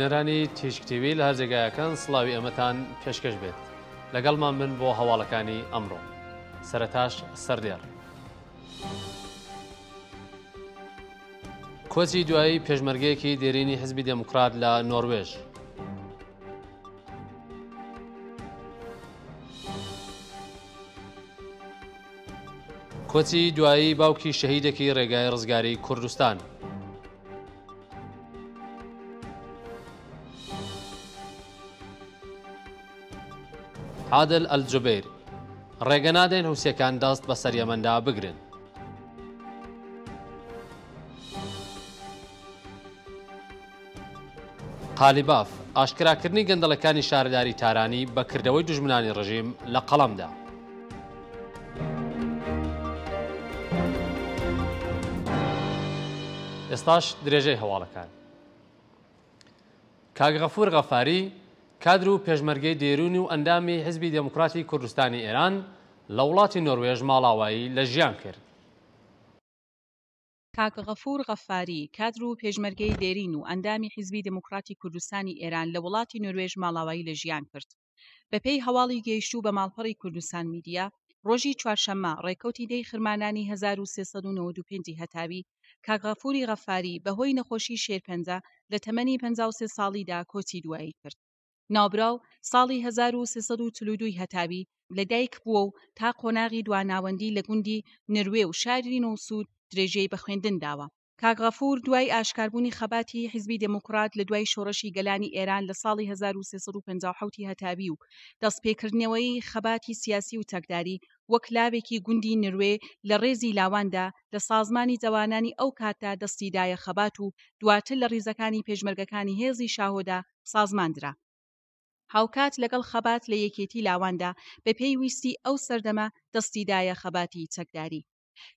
بینەرانی تێشکتیوی لە هەزێگایەکان سڵاوی ئەمەتان پێشکەش بێت لەگەڵمان من بۆ هەواڵەکانی ئەمڕۆ سەرتاش سەردێر کۆچی دوایی پێشمەرگەیەکی دێرینی حزبی دموکرات لە نۆروێژ کۆچی دوایی باوکی شەهیدێکی ڕێگای ڕزگاری کوردستان. عادل ئەلجوبیر ڕێگە نادەین حوسەکان دەست بە سەریەمەدا بگرن. قالیباف ئاشکراکردنی گەندەڵەکانی شارداری تارانی بەکردەوەی دژمنانی ڕژیم لە قەڵمدا. ئێستاش درێژەی هەواڵەکان. کاگغەفور غەفاری کادر و پێشمەرگەی دێرون و ئەندامی حزبی دموکراتی کوردستانی ئێران لە وڵاتی نۆروێژ ماڵاوایی لە ژیان کرد. کاکغەفور غەفاری کادر و پێشمەرگەی دێرین و ئەندامی حیزبی دموکراتی کوردستانی ئێران لە وڵاتی نروێژ ماڵاوایی لە ژیان کرد. بەپێی هەواڵی گەیشتوو بە ماڵپەڕی کوردستان میدیا، ڕۆژی چوارشەممە ڕێکەوتی دەی خرمانانی 1995 هەتاوی کاگافوری غەفاری بەهۆی نەخۆشی شێرپەنجە لە تەمەنی 53 ساڵیدا کۆچی دوایی کرد. ناوبراو ساڵی 1940 هەتاوی لەدایک بووە و تا قۆناغی دواناوەندی لە گوندی نروێ و شاری نوسود درێژەی بە خوێندن داوە کاگافور دوای ئاشکاربوونی خەباتی حیزبی دموکرات لە دوای شۆڕشی گەلانی ئێران لە ساڵی 1950 هەتاوی و دەستپێکردنەوەی خەباتی سیاسی و تەکداری وەک لاوێکی گوندی نروێ لە ڕێزی لاواندا لە سازمانی جەوانانی ئەو کاتتا دەستیدایە خەبات و دواتر لە ڕیزەکانی پێشمەرگەکانی هێزی شاهۆدا سازماندرا هاوکات لەگەڵ خەبات لە یەکێتی لاواندا بە پێیویستی ئەو سەردەمە دەستیدایە خەباتی چەکداری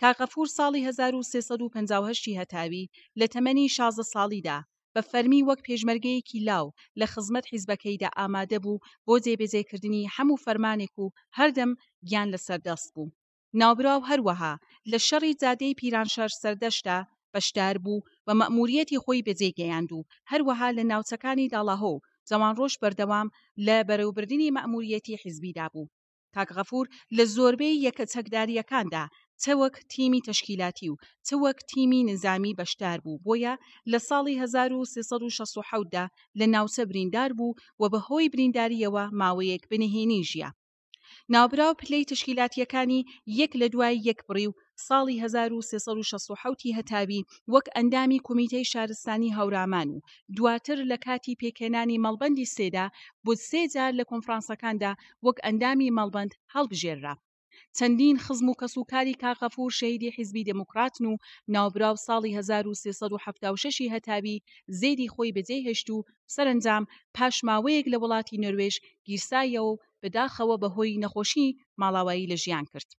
کاغەفور ساڵی 1350 هەتاوی لە تەمەنی 16 ساڵیدا بە فەرمی وەک پێشمەرگەیەکی لاو لە خزمەت حیزبەکەیدا ئامادە بوو بۆ جێبێزێکردنی هەموو فەرمانێک و هەردەم گیان لە سەردەست بوو ناوبراو هەروەها لە شەڕی زادەی پیرانشار سەردەشتا بەشدار بوو بە مەموریەتی خۆی بەجێگەیاند و هەروەها لە ناوچەکانی داڵاهۆ زەوان ڕۆژ بەردەوام لە بەرەوبردننی مەموریەتی حیزبیدا بوو تاکغەفور لە زۆربەی یەکە چەکداریەکاندا چەوەک تیمی تەشکیلاتی و چەوەک تیمی نظامی بەشدار بوو بۆیە لە ساڵی 1960دا لە ناوچە بریندار بوو و بەهۆی برینداریەوە ماوەیەک بنهێنی ژیە ناوبراو پلەی تشکیلاتیەکانی یەک لە دوای یەک بڕی و ساڵی 1960 هەتاوی وەک ئەندامی کمیتەی شارستانی هەورامان و دواتر لە کاتی پێکێنانی مەڵبندی سێدا بۆ سێجار لە کۆنفرانسەکاندا وەک ئەندامی مەڵبند هەڵبژێررا چەندین خزم و کەسوکاری کاغەفور شەیدی حیزبی دموکراتن و ناوبراو ساڵی 1976 هەتاوی زێدی خۆی بەجێ هێشت و سەرنجام پاشماوەیەک لە وڵاتی نروێژ گیرسایە و بەداخەوە بەهۆی نەخۆشی ماڵاوایی لە ژیان کرد.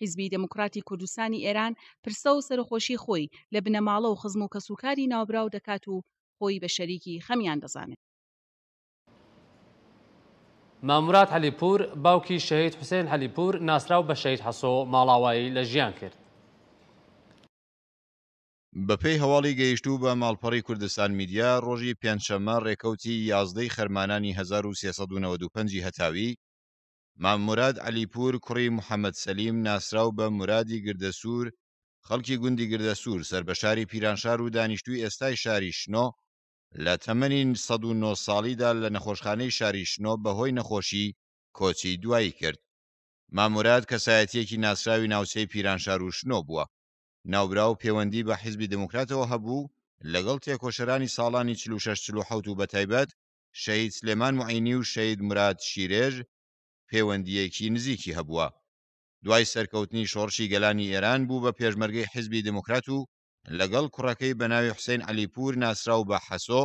حیزبی دموکراتی کوردستانی ئێران پرسە و سەرخۆشی خۆی لە بنەماڵە و خزم و کەسوکاری ناوبراو دەکات و خۆی بە شەریکی خەمیان دەزانێت مامورات هەلیپور باوکی شەهید حوسێن هەلیپور ناسراو بە شەید حەسۆ ماڵاوایی لە ژیان کرد بەپی هەواڵی گەیشتوو بە ماڵپەڕی کوردستان میدیا ڕۆژی پێنجشەمە ڕێکەوتی یازدەی خەرمانانی 1395 هەتاوی ماموراد علیپور کوڕی محەممەد سەلیم ناسرااو بە مرادی گردەسوور خەڵکی گوندی گردەسوور سەر بە شاری پیرانشار و دانیشتوی ئێستای شاری شنۆ لە تەمەنین 1990 ساڵیدا لە نەخۆشخانەی شاری شنۆ بەهۆی نەخۆشی کۆچی دوایی کرد ماموراد کەسایەتیەکی ناسراوی ناوچەی پیرانشار و شنۆ بووە ناوبرا و پەیوەندی بە حیزبی دموکراتەوە هەبوو لەگەڵ تێکۆشەرانی ساڵانی 1960 و بەتایبەت شەید سلێمان معینی و شەید مراد شیرێژ پەیوەندیەکی نزیکی هەبووە دوای سەرکەوتنی شۆڕشی گەلانی ئێران بوو بە پێشمەرگەی حزبی دموکرات و لەگەڵ کوڕەکەی بەناوی حوسین علیپور ناسرااو بە حەسۆ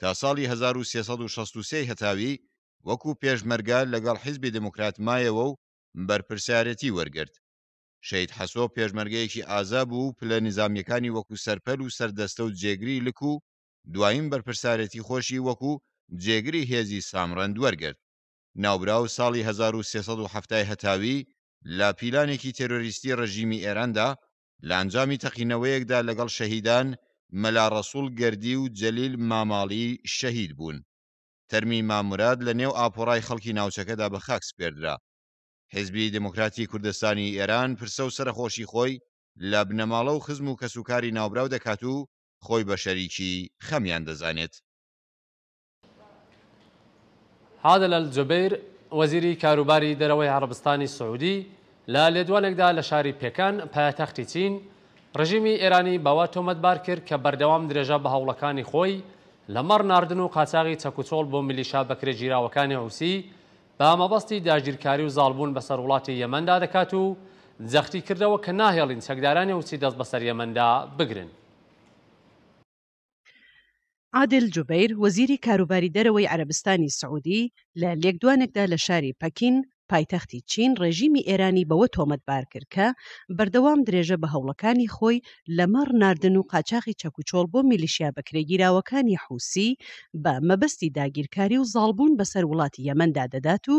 تا ساڵی 1963 هەتاوی وەکو پێشمەرگە لەگەڵ حیزبی دموکرات مایەوە و بەرپرسارەتی وەرگرت شەید حەسۆ پێشمەرگەیەکی ئازا بوو پلە نظامیەکانی وەکو سەرپەر و سەردەستە و جێگری لکو و دوایین بەرپرسارەتی خۆشی وەکو جێگری هێزی سامڕند وەرگرت ناوبراو ساڵی 1970 هەتاوی لە پیلانێکی تێرۆریستی ڕژیمی ئێراندا لە ئەنجامی تەقینەوەیەکدا لەگەڵ شەهیددان مەلا ڕەسوول گردی و جەلیل ماماڵی شەهید بوون تەرمی مامورات لە نێو ئاپۆڕای خەڵکی ناوچەکەدا بە خاکس پێدرا حزبی دموکراتی کوردستانی ئێران پرسە و سەرخۆشی خۆی لە بنەماڵە و خزم و کەسوکاری ناوبراو دەکات و خۆی بە شەریکی خەمیان دەزانێت عادل الجبیر وەزیری کاروباری دەرەوەی عربستانی سعودی لە لێدوانێکدا لە شاری پێکان پایتەختی چین ڕژیمی ئێرانی باوا تۆمەتبار کرد کە بەردەوام درێژە بە هەوڵەکانی خۆی لەمەڕ ناردن و قاچاغی چەکوچۆڵ بۆ ملیشا بەکرێگیراوەکانی حوسی بە ئامەبەستی داگیرکاری و زالبوون بەسەر وڵاتی یەمەدا دەکات و جەختی کردەوە کە ناهێڵین چەکدارانی وسی دەست بەسەر یەمەدا بگرن. عادل جوبیر وەزیری کاروباری دەرەوەی عربستانی سعودی لە لێکدوانێکدا لە شاری پەکین پایتەختی چین ڕێژیمی ئێرانی بەوە تۆمەتبار کرد کە بەردەوام درێژە بە هەوڵەکانی خۆی لە مەڕ نردن و قاچاقی چەکوچۆڵ بۆ میلیشیا بەکرێگیراوەکانی حوسی بە مەبەستی داگیرکاری و زالبوون بەسەر وڵاتی یەمەندا دەدات و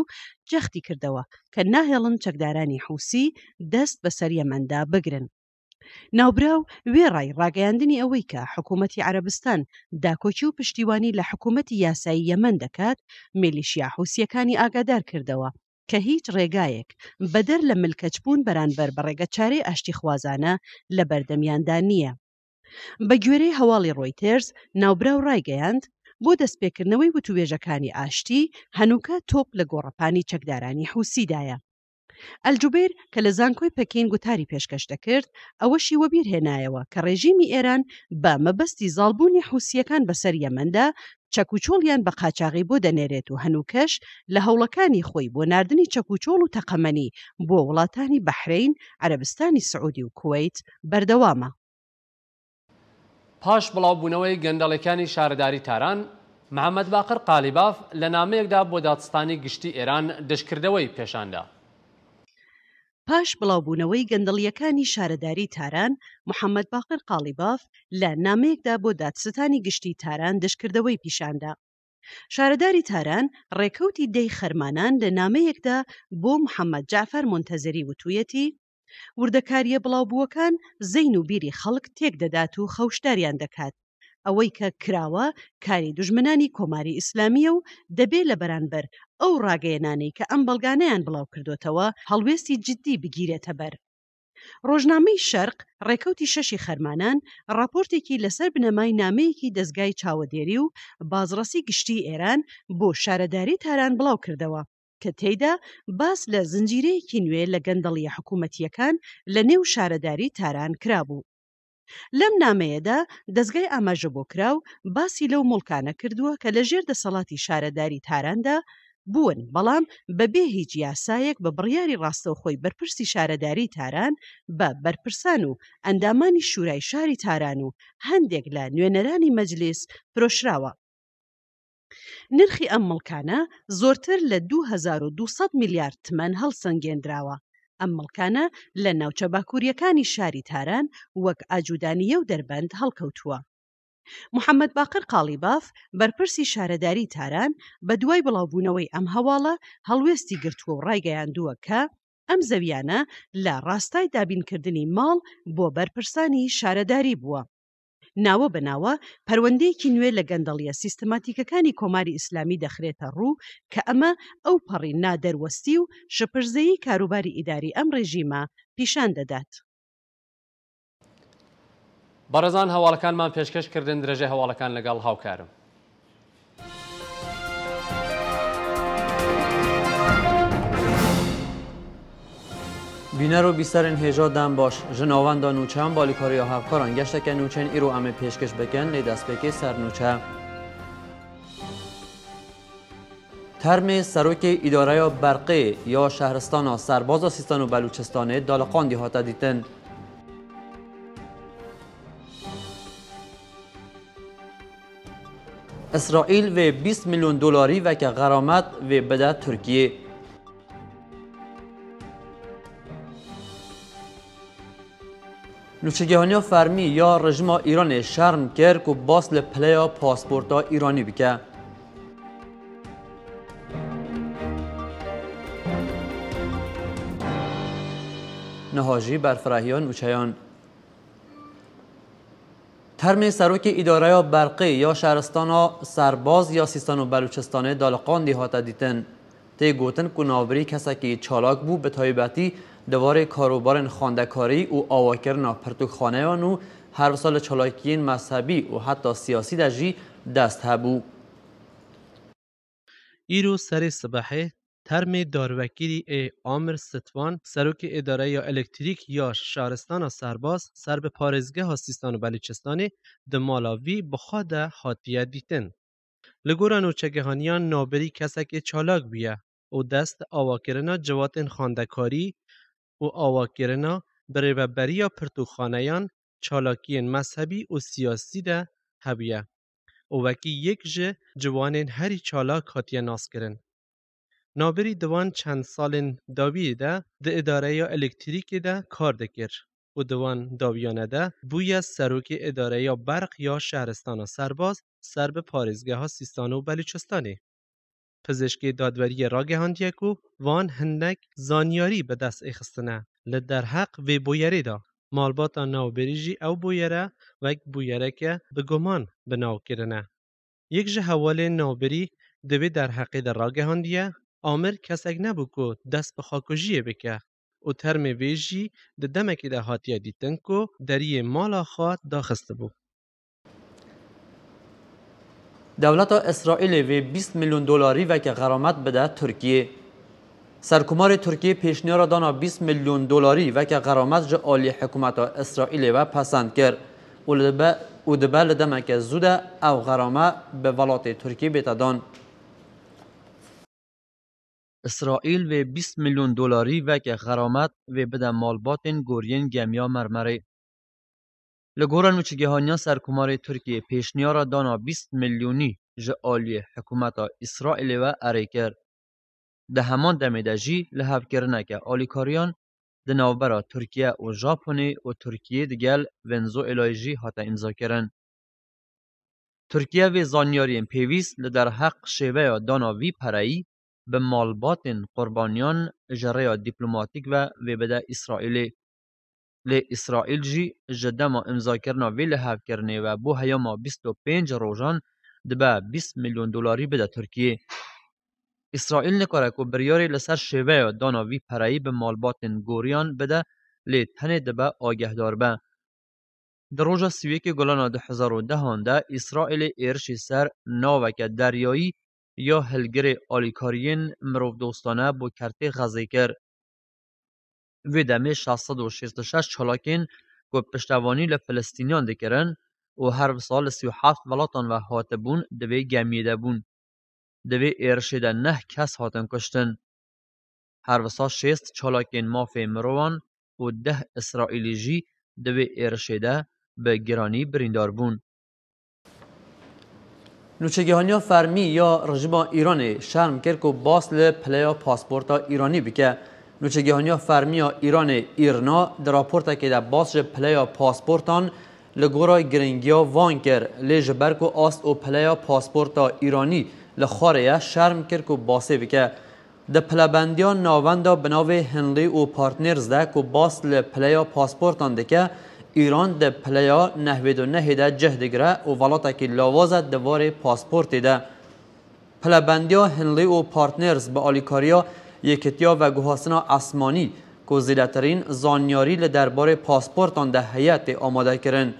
جەختی کردەوە کە ناهێڵن چەکدارانی حوسی دەست بەسەر یەمەندا بگرن ناوبراو وێڕای ڕاگەیاندنی ئەوەی کە حکوومەتتی عربستان داکۆچی و پشتیوانی لە حکوومەتتی یاسایی یەمەەن دەکات ملیشیا حوسیەکانی ئاگادار کردەوە کە هیچ ڕێگایەک بەدەر لە ملکەچبوون بەرانبەر بە ڕێگەچارەی ئاشتی خوازانە لە بەردەمیاندا نییە. بە گوێرەی هەواڵی ڕۆیترز ناوبراو ڕایگەیاند بۆ دەستپێکردنەوەی وتوێژەکانی ئاشتی هەنووکە تۆپ لە گۆڕەپانی چەکدارانی حوسیدایە ئەلجوبێر کە لە زانکۆی پەکین گوتاری پێشکەش دەکرد ئەوەشی وەبیر هێنایەوە کە ڕێژیمی ئێران بە مەبەستی زالبوونی حوسیەکان بەسەر یەمەندا چەکوچۆڵیان بە قاچاغی بۆ دەنێرێت و هەنووکەش لە هەوڵەکانی خۆی بۆ نردنی چەکوچۆڵ و تەقەمەنی بۆ وڵاتانی بەحرین عەربستانی سعودی و کویت بەردەوامە. پاش بڵاوبوونەوەی گەندەڵەکانی شارداری تاران محەممەد باقر قالیباف لە نامەیەکدا بۆ دادستانی گشتی ئێران دەشکردەوەی پێشاندا. پاش بڵاوبوونەوەی گەندەڵیەکانی شارەداری تاران محەممەد باقر قاڵیباف لە نامەیەکدا بۆ دادستانی گشتی تاران دەشکردەوەی پیشاندا شارەداری تاران ڕێکەوتی دەی خەرمانان لە نامەیەکدا بۆ محەممەد جافەر منتەزەری وتویەتی وردەکاریە بڵاوبووەکان زەین و بیری خەڵک تێک دەدات و خەوشداریان دەکات ئەوەی کە کراوە کاری دژمنانی کۆماری ئیسلامیە و دەبێت لە بەرانبەر ئەو ڕاگەیەنانی کە ئەم بەڵگانیان بڵاو کردوتەوە هەڵوێستی جددی بگیرێتە بەر ڕۆژنامەی شەرق ڕێکەوتی شەشی خەرمانان راپۆرتێکی لەسەر بنەمای نامەیەکی دەستگای چاوەدێری و بازڕەسی گشتی ئێران بۆ شارەداری تاران بڵاو کردەوە کە تێیدا باس لە زنجیرەیەکی نوێ لە گەندەڵی حکوومەتیەکان لە نێو شارەداری تاران کرابوو لەم نامەیەدا دەستگای ئاماژە بۆ کراو باسی لەو مڵکانە کردووە کە لەژێر دەسەڵاتی شارەداری تاراندا بوون بەڵام بەبێ هیچ یاسایەک بە بڕیاری ڕاستە و خۆی بەرپرسی شارەداری تاران بە بەرپرسان و ئەندامانی شورای شاری تاران و هەندێک لە نوێنەرانی مەجلیس فرۆشراوە نرخی ئەم مڵکانە زۆرتر لە 2200 میلیارد تمەن هەڵسەنگێنراوە ئەم مڵکانە لە ناوچە باکووریەکانی شاری تاران وەک ئاجودانیە و دەربەند هەڵکەوتووە محەممەد باقر قاڵیباف بەرپرسی شارەداری تاران بە دوای بڵاوبوونەوەی ئەم هەواڵە هەڵوێستی گرتووە و ڕایگەیاندووە کە ئەم زەویانە لە ڕاستای دابینکردنی ماڵ بۆ بەرپرسانی شارەداری بووە ناوە بەناوە پەروەندەیەکی نوێ لە گەندەڵیە سیستەماتیکەکانی کۆماری ئیسلامی دەخرێتە ڕوو کە ئەمە ئەو پەڕی نادەروەستی و شەپرزەیی کاروباری ئیداری ئەم ڕێژیمە پیشان دەدات. بەرەزان هەواڵەکانمان پێشکەشکردن درێژێ هەواڵەکان لەگەڵ هاوکارم. و بی سر انهیجا دن باش جنوان دا نوچه هم بالی کاری هفکاران گشته که نوچه رو همه پیشکش بکن لی دست بکی سر نوچه ترم سروک اداره برقه یا شهرستان سرباز سیستان و بلوچستان ها تا دیتن اسرائیل و 20 میلیون دلاری و که غرامت و بده ترکیه ها فرمی یا رژیم ایران شرم کرد و باس ها پاسپورت ایرانی بکه نهاجی بر فراهیان اوچیان ترم سروک اداره برقی یا شهرستان سرباز یا سیستان و بلوچستان دالقان دیهات دیتن تی گوتن کنابری کسا که چالاک بود به تایبتی دواره کاروبارن خاندکاری و آواکرنا خانه و هر سال چلاکین مذهبی و حتی سیاسی در جی دست هبو ایرو سر صبحه ترم داروکیری ای آمر ستوان سروک اداره یا الکتریک یا شارستان و سرباز سر به پارزگه ها سیستان و بلوچستان دمالاوی بخواد حاطیه دیتن لگوران و چگهانیان نابری کسک چالاک بیه او دست آواکرنا جواتن خاندکاری و آواگرنا برای و بریا یا پرتوخانیان چالاکین مذهبی و سیاسی ده هبیه او وکی یک جه جوانین هری چالاک هاتیه ناس کرن. نابری دوان چند سال داوی ده ده اداره یا الکتریک ده کار دکر و دوان داویانه ده بوی از سروک اداره یا برق یا شهرستان و سرباز سرب به پارزگه ها سیستان و پزشکی دادوری راگهان دیکو وان هندک زانیاری به دست اخستنه ل در حق وی بویری دا مالباتا ناو بریجی او بویره و یک بویره که به گمان به ناو کرنه یک جه حوال نابری دوی در حق در راگهان دیه آمر کس اگ نبو دست به خاکوژیه بکه او ترم ویجی ده دمکی ده حاتیه دیتن که دری مالا خواد داخسته بود. دولت اسرائیل و 20 میلیون دلاری و که غرامت بده ترکیه سرکمار ترکیه پیشنیار دانا 20 میلیون دلاری و که غرامت جا عالی حکومت اسرائیل و پسند کرد او دبه لدمه که زوده او غرامه به ولات ترکیه بیتدان اسرائیل و 20 میلیون دلاری و که غرامت و بده مالباتین گورین گمیا مرمره لگورن و چگه ترکیه پیشنیا را دانا بیست میلیونی جعالی حکومت اسرائیل و اریکر. ده همان دمیده جی لحب کرنه که آلیکاریان ده نوبر ترکیه و ژاپن و ترکیه دگل ونزو الایجی ها حتا امزا کرن. ترکیه و زانیاری پیویس لدر حق شوه دانا وی پرایی به مالبات قربانیان جره دیپلماتیک و بده اسرائیلی. لی اسرائیل جی جده ما امزا کرنا وی و بو هیا ما 25 روژان دبا 20 میلیون دلاری بده ترکیه. اسرائیل نکاره که بریاری لسر شوه و دانا وی پرایی به مالبات گوریان بده لی تنه دبا آگه دار در روژا سویه که گلانا ده هزار و دهانده اسرائیل ایرشی سر ناوک دریایی یا هلگر آلیکارین مروف دوستانه با کرته غزه کرد. وی 666 چلاکین که پشتوانی لفلسطینیان دکرن و هر سال 37 ولاتان و هاتبون دوی گمیده بون. دوی ارشده نه کس هاتن کشتن. هر سال 6 چلاکین مافی مروان و ده اسرائیلی جی دوی ارشده به گرانی بریندار بون. نوچگیهانیا فرمی یا رژیم ایران شرم کرد که باس لپلیا پاسپورت ایرانی بکه نوچگیهانیا فرمی ایران ایرنا در راپورت که در باسج پلیا پاسپورتان لگورای گرنگیا وان کر لیج برکو آست و پلیا پاسپورتا ایرانی لخاره شرم کرد که باسه بکه د پلبندیا ناوندا بناوی هنلی و پارتنرز ده که باس لپلیا پاسپورتان ده که ایران د پلیا نهوید و نهیده جه گره و ولاتا که لوازه دوار پاسپورت ده ها هنلی و پارتنرز به آلیکاریا یکتیا و گوهاسنا اسمانی گزیدهترین زانیاری درباره پاسپورتان در حیات آماده کردند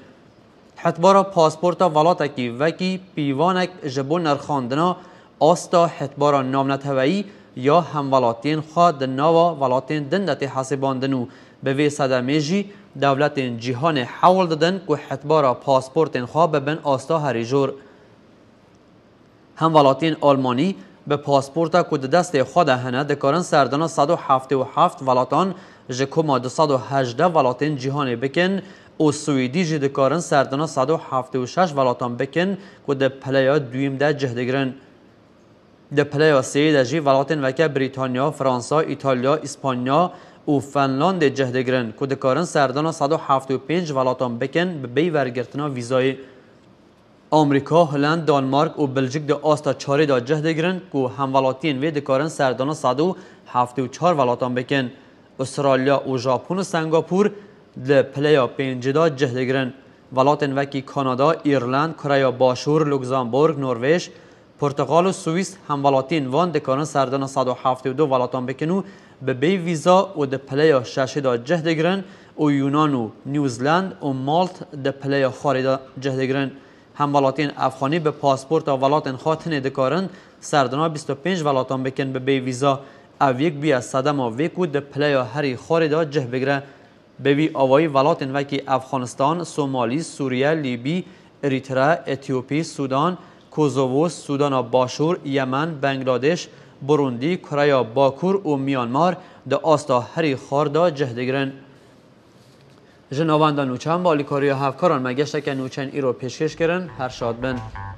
حتبارا پاسپورت ولاتکی وکی پیوانک جبو نرخاندنا آستا حتبارا هوایی یا هم ولاتین خواد ناوا ولاتین دندت حسیباندنو به وی صدمه جی دولت جیهان حول دادن که حتبارا پاسپورت خواد ببن آستا هری جور هم ولاتین آلمانی به پاسپورت که دست خود هنه دکارن سردانه 177 ولاتان جکوما 218 ولاتین جهان بکن او سویدی جی دکارن سردانه 176 ولاتان بکن که پلیا دویم ده جهده ده پلیا سیده جی ولاتین وکه بریتانیا، فرانسا، ایتالیا، اسپانیا او فنلاند جهدگرن گرن که دکارن سردانه 175 ولاتان بکن به بی ورگرتنا ویزای آمریکا، هلند، دانمارک و بلژیک در آستا چاری دا جه دگیرن که همولاتین وی دکارن سردان صد و هفته و چار ولاتان بکن. استرالیا و ژاپن و سنگاپور در پلیا پینجی دا جه ولاتن وکی کانادا، ایرلند، کریا باشور، لوکزامبورگ، نروژ، پرتغال و سوئیس همولاتین وان دکارن سردان صد و و دو ولاتان بکن و به بی ویزا و د پلیا شش دا جه و یونان و نیوزلند و مالت در پلیا خاری دا جه هم ولاتین افغانی به پاسپورت و ولاتین خاطن دکارن سردنا 25 ولاتان بکن به بی ویزا او یک بیا صدم و وی کود پلی و هری جه بگره به وی آوائی ولاتین وکی افغانستان، سومالی، سوریه، لیبی، اریتره، اتیوپی، سودان، کوزووس سودان و باشور، یمن، بنگلادش، بروندی، کریا، باکور و میانمار ده آستا هری خار جه دگرن. ژناواندا نوچان بالیکاریا هفکاران نوچن ای رو پیشکش کرن هر شاد بن.